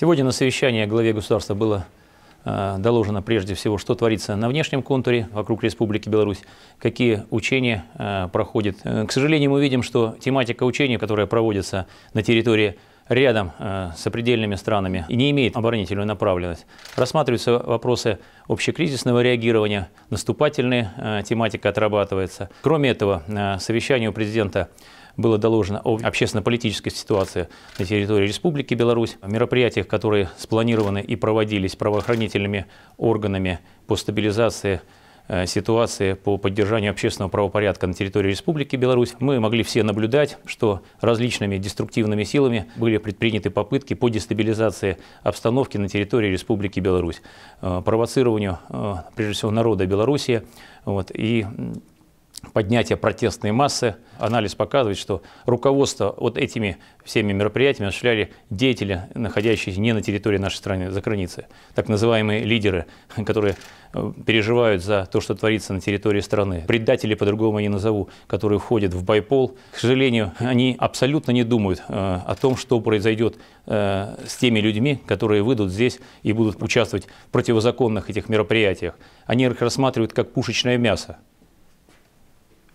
Сегодня на совещании главе государства было э, доложено прежде всего, что творится на внешнем контуре вокруг Республики Беларусь, какие учения э, проходят. Э, к сожалению, мы видим, что тематика учений, которая проводится на территории рядом э, с определенными странами и не имеет оборонительную направленность. Рассматриваются вопросы общекризисного реагирования, наступательная э, тематика отрабатывается. Кроме этого, э, совещанию президента было доложено о общественно-политической ситуации на территории Республики Беларусь, о мероприятиях, которые спланированы и проводились правоохранительными органами по стабилизации Э, ситуации по поддержанию общественного правопорядка на территории Республики Беларусь, мы могли все наблюдать, что различными деструктивными силами были предприняты попытки по дестабилизации обстановки на территории Республики Беларусь, э, провоцированию, э, прежде всего, народа Беларуси. Вот, и поднятия протестной массы. Анализ показывает, что руководство вот этими всеми мероприятиями осуществляли деятели, находящиеся не на территории нашей страны, за границей. Так называемые лидеры, которые э, переживают за то, что творится на территории страны. Предатели, по-другому я не назову, которые входят в байпол. К сожалению, они абсолютно не думают э, о том, что произойдет э, с теми людьми, которые выйдут здесь и будут участвовать в противозаконных этих мероприятиях. Они их рассматривают как пушечное мясо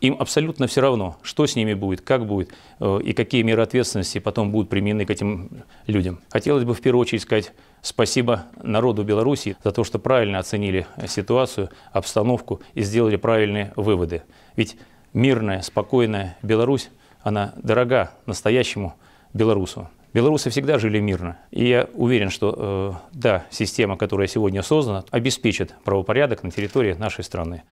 им абсолютно все равно, что с ними будет, как будет э, и какие меры ответственности потом будут применены к этим людям. Хотелось бы в первую очередь сказать спасибо народу Беларуси за то, что правильно оценили ситуацию, обстановку и сделали правильные выводы. Ведь мирная, спокойная Беларусь, она дорога настоящему белорусу. Белорусы всегда жили мирно. И я уверен, что э, да, система, которая сегодня создана, обеспечит правопорядок на территории нашей страны.